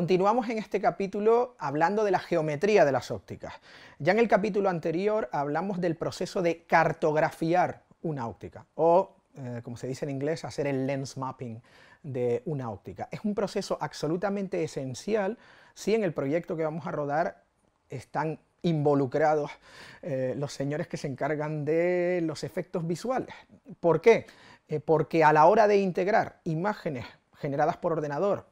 Continuamos en este capítulo hablando de la geometría de las ópticas. Ya en el capítulo anterior hablamos del proceso de cartografiar una óptica o, eh, como se dice en inglés, hacer el lens mapping de una óptica. Es un proceso absolutamente esencial si en el proyecto que vamos a rodar están involucrados eh, los señores que se encargan de los efectos visuales. ¿Por qué? Eh, porque a la hora de integrar imágenes generadas por ordenador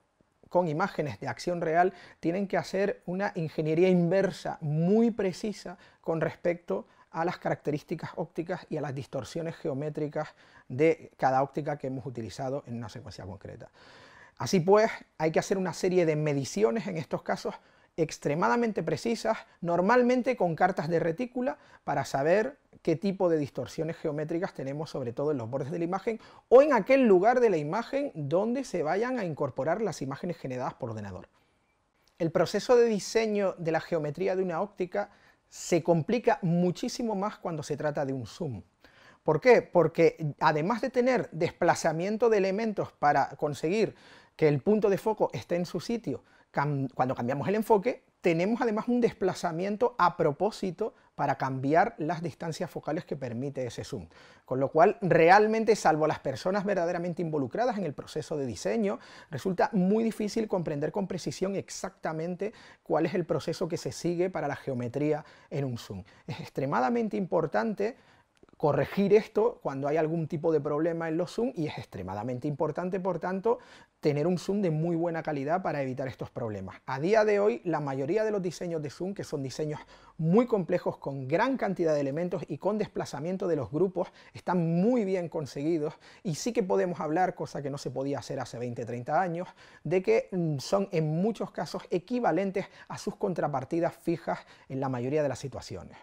con imágenes de acción real, tienen que hacer una ingeniería inversa muy precisa con respecto a las características ópticas y a las distorsiones geométricas de cada óptica que hemos utilizado en una secuencia concreta. Así pues, hay que hacer una serie de mediciones en estos casos extremadamente precisas, normalmente con cartas de retícula, para saber qué tipo de distorsiones geométricas tenemos sobre todo en los bordes de la imagen o en aquel lugar de la imagen donde se vayan a incorporar las imágenes generadas por ordenador. El proceso de diseño de la geometría de una óptica se complica muchísimo más cuando se trata de un zoom. ¿Por qué? Porque además de tener desplazamiento de elementos para conseguir que el punto de foco esté en su sitio, cuando cambiamos el enfoque, tenemos además un desplazamiento a propósito para cambiar las distancias focales que permite ese zoom. Con lo cual, realmente, salvo las personas verdaderamente involucradas en el proceso de diseño, resulta muy difícil comprender con precisión exactamente cuál es el proceso que se sigue para la geometría en un zoom. Es extremadamente importante corregir esto cuando hay algún tipo de problema en los Zoom y es extremadamente importante, por tanto, tener un Zoom de muy buena calidad para evitar estos problemas. A día de hoy, la mayoría de los diseños de Zoom, que son diseños muy complejos con gran cantidad de elementos y con desplazamiento de los grupos, están muy bien conseguidos y sí que podemos hablar, cosa que no se podía hacer hace 20, 30 años, de que mm, son en muchos casos equivalentes a sus contrapartidas fijas en la mayoría de las situaciones.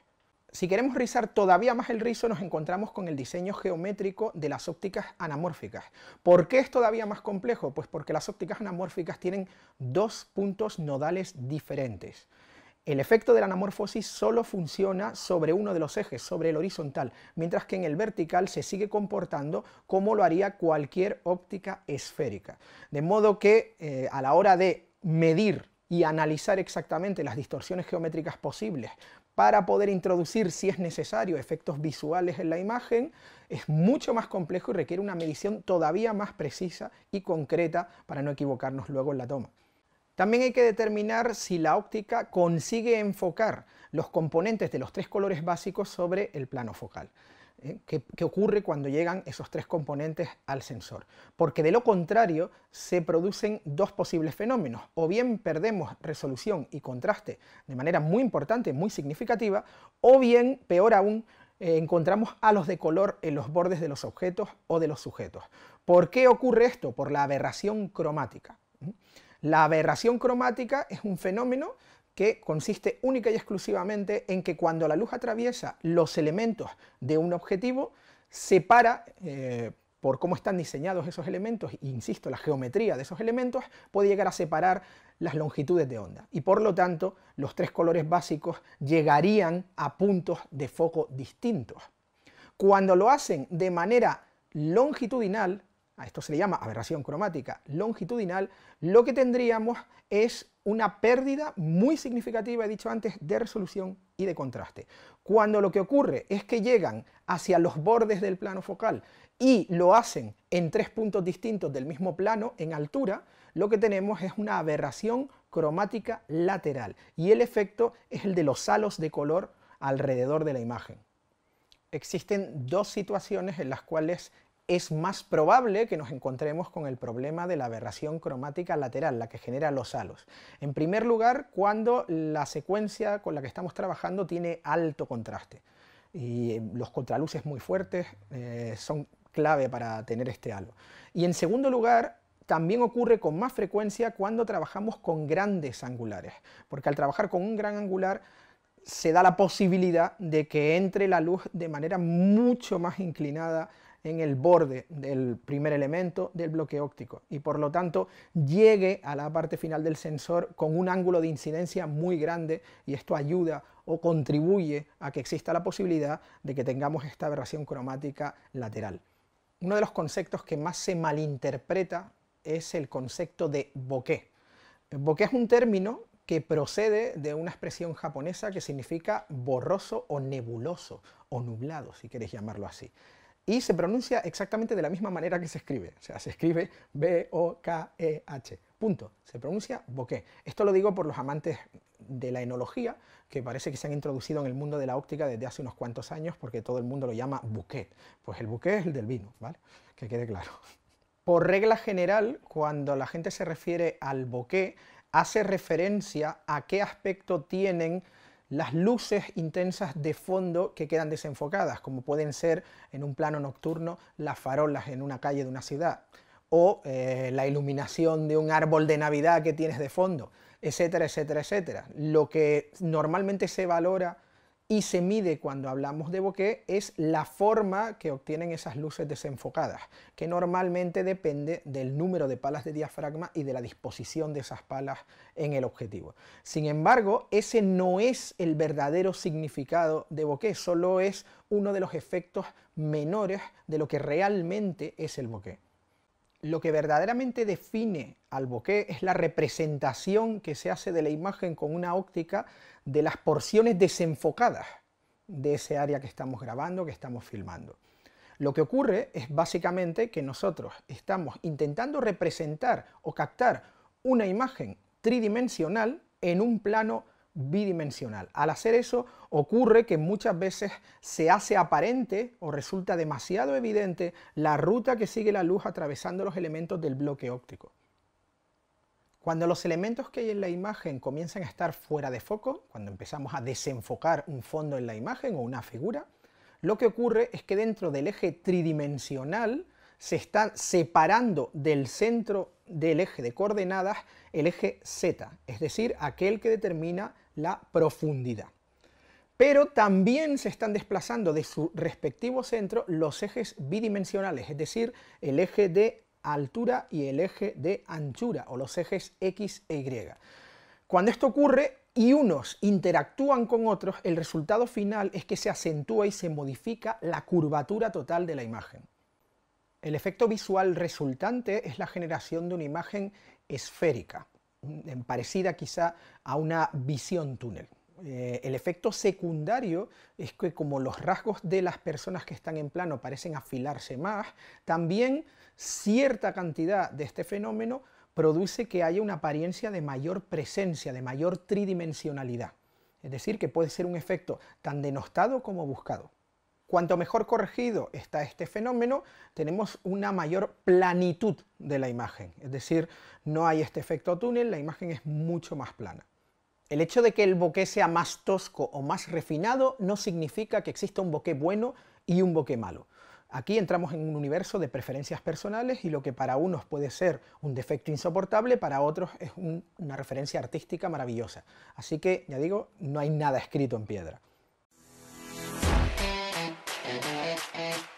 Si queremos rizar todavía más el rizo, nos encontramos con el diseño geométrico de las ópticas anamórficas. ¿Por qué es todavía más complejo? Pues porque las ópticas anamórficas tienen dos puntos nodales diferentes. El efecto de la anamorfosis solo funciona sobre uno de los ejes, sobre el horizontal, mientras que en el vertical se sigue comportando como lo haría cualquier óptica esférica. De modo que eh, a la hora de medir y analizar exactamente las distorsiones geométricas posibles para poder introducir, si es necesario, efectos visuales en la imagen, es mucho más complejo y requiere una medición todavía más precisa y concreta para no equivocarnos luego en la toma. También hay que determinar si la óptica consigue enfocar los componentes de los tres colores básicos sobre el plano focal. Eh, ¿Qué, ocurre cuando llegan esos tres componentes al sensor? Porque de lo contrario se producen dos posibles fenómenos. O bien perdemos resolución y contraste de manera muy importante, muy significativa, o bien, peor aún, eh, encontramos halos de color en los bordes de los objetos o de los sujetos. ¿Por qué ocurre esto? Por la aberración cromática. ¿Mm? La aberración cromática es un fenómeno que consiste única y exclusivamente en que cuando la luz atraviesa los elementos de un objetivo, separa eh, por cómo están diseñados esos elementos, insisto, la geometría de esos elementos, puede llegar a separar las longitudes de onda. Y por lo tanto, los tres colores básicos llegarían a puntos de foco distintos. Cuando lo hacen de manera longitudinal, a esto se le llama aberración cromática longitudinal, lo que tendríamos es una pérdida muy significativa, he dicho antes, de resolución y de contraste. Cuando lo que ocurre es que llegan hacia los bordes del plano focal y lo hacen en tres puntos distintos del mismo plano, en altura, lo que tenemos es una aberración cromática lateral y el efecto es el de los halos de color alrededor de la imagen. Existen dos situaciones en las cuales es más probable que nos encontremos con el problema de la aberración cromática lateral, la que genera los halos. En primer lugar, cuando la secuencia con la que estamos trabajando tiene alto contraste. Y eh, los contraluces muy fuertes eh, son clave para tener este halo. Y en segundo lugar, también ocurre con más frecuencia cuando trabajamos con grandes angulares, porque al trabajar con un gran angular se da la posibilidad de que entre la luz de manera mucho más inclinada en el borde del primer elemento del bloque óptico y por lo tanto llegue a la parte final del sensor con un ángulo de incidencia muy grande y esto ayuda o contribuye a que exista la posibilidad de que tengamos esta aberración cromática lateral. Uno de los conceptos que más se malinterpreta es el concepto de bokeh. Bokeh es un término que procede de una expresión japonesa que significa borroso o nebuloso o nublado, si queréis llamarlo así y se pronuncia exactamente de la misma manera que se escribe. O sea, se escribe B-O-K-E-H. Punto. Se pronuncia bokeh. Esto lo digo por los amantes de la enología, que parece que se han introducido en el mundo de la óptica desde hace unos cuantos años, porque todo el mundo lo llama bouquet. Pues el bouquet es el del vino, ¿vale? Que quede claro. Por regla general, cuando la gente se refiere al bokeh, hace referencia a qué aspecto tienen las luces intensas de fondo que quedan desenfocadas, como pueden ser en un plano nocturno las farolas en una calle de una ciudad, o eh, la iluminación de un árbol de Navidad que tienes de fondo, etcétera, etcétera, etcétera. Lo que normalmente se valora y se mide cuando hablamos de bokeh es la forma que obtienen esas luces desenfocadas, que normalmente depende del número de palas de diafragma y de la disposición de esas palas en el objetivo. Sin embargo, ese no es el verdadero significado de bokeh, solo es uno de los efectos menores de lo que realmente es el bokeh lo que verdaderamente define al bokeh es la representación que se hace de la imagen con una óptica de las porciones desenfocadas de ese área que estamos grabando, que estamos filmando. Lo que ocurre es básicamente que nosotros estamos intentando representar o captar una imagen tridimensional en un plano bidimensional. Al hacer eso ocurre que muchas veces se hace aparente o resulta demasiado evidente la ruta que sigue la luz atravesando los elementos del bloque óptico. Cuando los elementos que hay en la imagen comienzan a estar fuera de foco, cuando empezamos a desenfocar un fondo en la imagen o una figura, lo que ocurre es que dentro del eje tridimensional se están separando del centro del eje de coordenadas el eje Z, es decir, aquel que determina la profundidad. Pero también se están desplazando de su respectivo centro los ejes bidimensionales, es decir, el eje de altura y el eje de anchura, o los ejes X e Y. Cuando esto ocurre y unos interactúan con otros, el resultado final es que se acentúa y se modifica la curvatura total de la imagen. El efecto visual resultante es la generación de una imagen esférica, parecida quizá a una visión túnel. Eh, el efecto secundario es que como los rasgos de las personas que están en plano parecen afilarse más, también cierta cantidad de este fenómeno produce que haya una apariencia de mayor presencia, de mayor tridimensionalidad. Es decir, que puede ser un efecto tan denostado como buscado. Cuanto mejor corregido está este fenómeno, tenemos una mayor planitud de la imagen, es decir, no hay este efecto túnel, la imagen es mucho más plana. El hecho de que el bokeh sea más tosco o más refinado no significa que exista un bokeh bueno y un bokeh malo. Aquí entramos en un universo de preferencias personales y lo que para unos puede ser un defecto insoportable, para otros es una referencia artística maravillosa. Así que, ya digo, no hay nada escrito en piedra. Thank you.